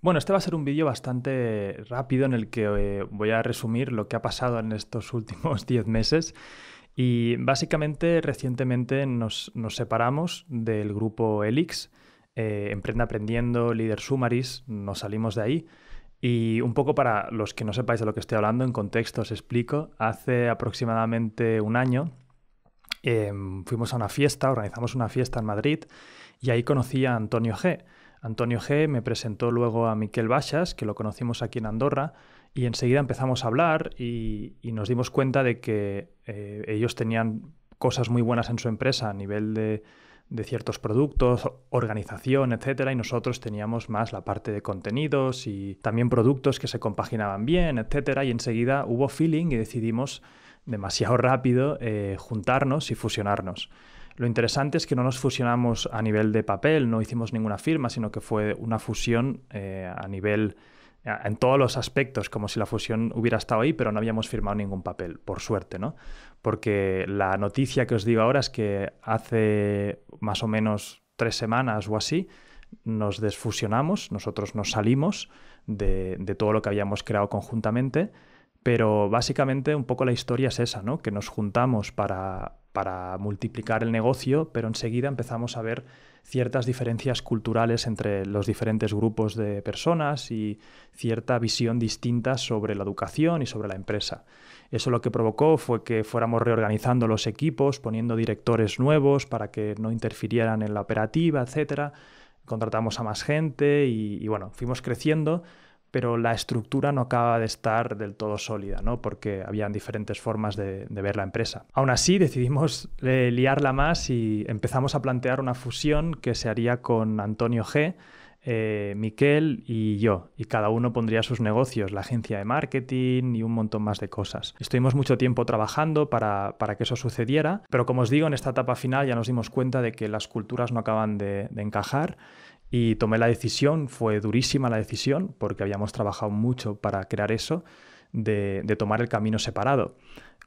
Bueno, este va a ser un vídeo bastante rápido en el que eh, voy a resumir lo que ha pasado en estos últimos 10 meses. Y básicamente recientemente nos, separamos del grupo Elix, eh, Emprende Aprendiendo, Líder Sumaris, nos salimos de ahí. Y un poco para los que no sepáis de lo que estoy hablando, en contexto os explico, hace aproximadamente un año em, fuimos a una fiesta, organizamos una fiesta en Madrid y ahí conocí a Antonio G Antonio G. me presentó luego a Miquel Bachas, que lo conocimos aquí en Andorra, y enseguida empezamos a hablar y, nos dimos cuenta de que eh, ellos tenían cosas muy buenas en su empresa a nivel de, ciertos productos, organización, etcétera, y nosotros teníamos más la parte de contenidos y también productos que se compaginaban bien, etcétera, y enseguida hubo feeling y decidimos demasiado rápido eh, juntarnos y fusionarnos. Lo interesante es que no nos fusionamos a nivel de papel, no hicimos ninguna firma, sino que fue una fusión eh, a nivel en todos los aspectos, como si la fusión hubiera estado ahí, pero no habíamos firmado ningún papel, por suerte, ¿no? Porque la noticia que os digo ahora es que hace más o menos tres semanas o así, nos desfusionamos, nosotros nos salimos de, de todo lo que habíamos creado conjuntamente, pero básicamente un poco la historia es esa, ¿no? Que nos juntamos para para multiplicar el negocio, pero enseguida empezamos a ver ciertas diferencias culturales entre los diferentes grupos de personas y cierta visión distinta sobre la educación y sobre la empresa. Eso lo que provocó fue que fuéramos reorganizando los equipos, poniendo directores nuevos para que no interfirieran en la operativa, etc. Contratamos a más gente y, y bueno, fuimos creciendo pero la estructura no acaba de estar del todo sólida, ¿no? porque habían diferentes formas de, ver la empresa. Aún así, decidimos eh, liarla más y empezamos a plantear una fusión que se haría con Antonio G., eh, Miquel y yo, y cada uno pondría sus negocios, la agencia de marketing y un montón más de cosas. Estuvimos mucho tiempo trabajando para, que eso sucediera, pero como os digo, en esta etapa final ya nos dimos cuenta de que las culturas no acaban de encajar y tomé la decisión, fue durísima la decisión, porque habíamos trabajado mucho para crear eso, de, tomar el camino separado.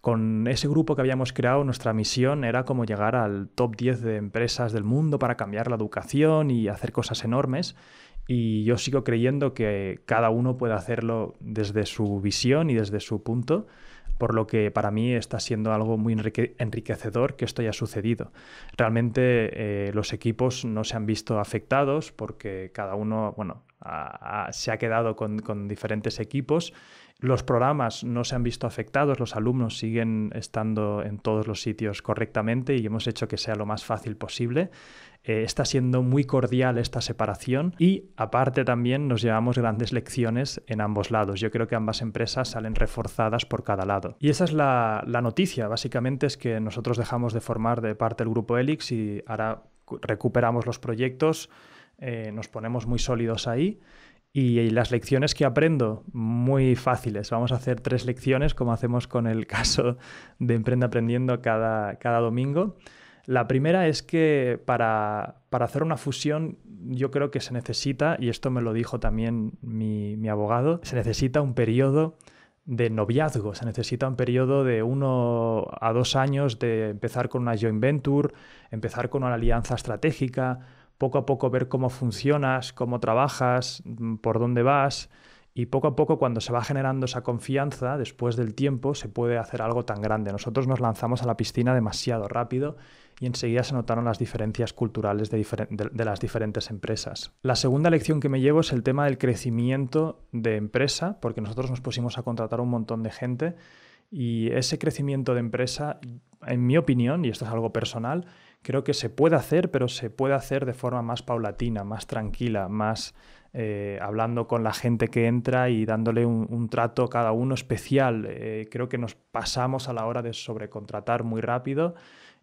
Con ese grupo que habíamos creado, nuestra misión era como llegar al top 10 de empresas del mundo para cambiar la educación y hacer cosas enormes. Y yo sigo creyendo que cada uno puede hacerlo desde su visión y desde su punto, por lo que para mí está siendo algo muy enriquecedor que esto haya sucedido. Realmente eh, los equipos no se han visto afectados porque cada uno, bueno, se ha quedado con diferentes equipos los programas no se han visto afectados, los alumnos siguen estando en todos los sitios correctamente y hemos hecho que sea lo más fácil posible. Eh, está siendo muy cordial esta separación y aparte también nos llevamos grandes lecciones en ambos lados. Yo creo que ambas empresas salen reforzadas por cada lado. Y esa es la, noticia, básicamente es que nosotros dejamos de formar de parte del grupo Elix y ahora recuperamos los proyectos, eh, nos ponemos muy sólidos ahí y, las lecciones que aprendo, muy fáciles. Vamos a hacer tres lecciones, como hacemos con el caso de Emprende Aprendiendo cada, domingo. La primera es que para, hacer una fusión yo creo que se necesita, y esto me lo dijo también mi abogado, se necesita un periodo de noviazgo, se necesita un periodo de uno a dos años de empezar con una joint venture, empezar con una alianza estratégica, poco a poco ver cómo funcionas, cómo trabajas, mm, por dónde vas. Y poco a poco, cuando se va generando esa confianza, después del tiempo, se puede hacer algo tan grande. Nosotros nos lanzamos a la piscina demasiado rápido y enseguida se notaron las diferencias culturales de, las diferentes empresas. La segunda lección que me llevo es el tema del crecimiento de empresa, porque nosotros nos pusimos a contratar un montón de gente y ese crecimiento de empresa, en mi opinión, y esto es algo personal, creo que se puede hacer, pero se puede hacer de forma más paulatina, más tranquila, más eh, hablando con la gente que entra y dándole un, trato cada uno especial. Eh, creo que nos pasamos a la hora de sobrecontratar muy rápido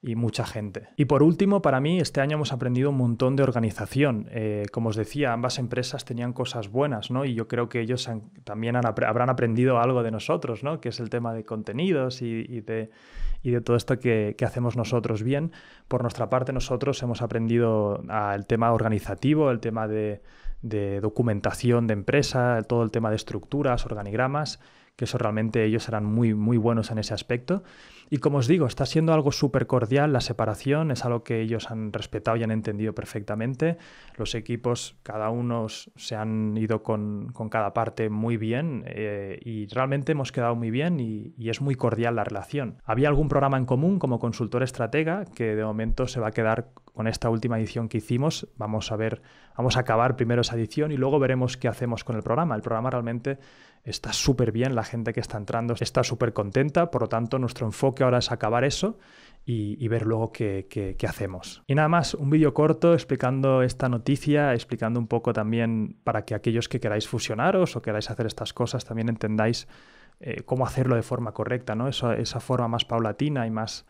y mucha gente. Y por último, para mí, este año hemos aprendido un montón de organización. Eh, como os decía, ambas empresas tenían cosas buenas, ¿no? Y yo creo que ellos también habrán aprendido algo de nosotros, ¿no? Que es el tema de contenidos y, de todo esto que, hacemos nosotros bien. Por nuestra parte, nosotros hemos aprendido ah, el tema organizativo, el tema de, documentación de empresa, todo el tema de estructuras, organigramas, que eso realmente ellos eran muy, muy buenos en ese aspecto. Y como os digo, está siendo algo súper cordial la separación, es algo que ellos han respetado y han entendido perfectamente. Los equipos, cada uno se han ido con, cada parte muy bien eh, y realmente hemos quedado muy bien y, y, es muy cordial la relación. Había algún programa en común como consultor estratega que de momento se va a quedar con esta última edición que hicimos. Vamos a ver, vamos a acabar primero esa edición y luego veremos qué hacemos con el programa. El programa realmente está súper bien, la gente que está entrando está súper contenta, por lo tanto nuestro enfoque ahora es acabar eso y, ver luego qué, hacemos. Y nada más, un vídeo corto explicando esta noticia, explicando un poco también para que aquellos que queráis fusionaros o queráis hacer estas cosas también entendáis eh, cómo hacerlo de forma correcta, ¿no? esa forma más paulatina y más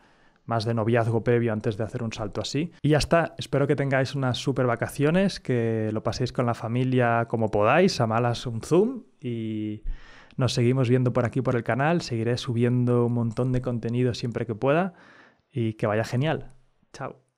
más de noviazgo previo antes de hacer un salto así. Y ya está, espero que tengáis unas super vacaciones, que lo paséis con la familia como podáis, a malas un zoom y... Nos seguimos viendo por aquí por el canal, seguiré subiendo un montón de contenido siempre que pueda y que vaya genial. Chao.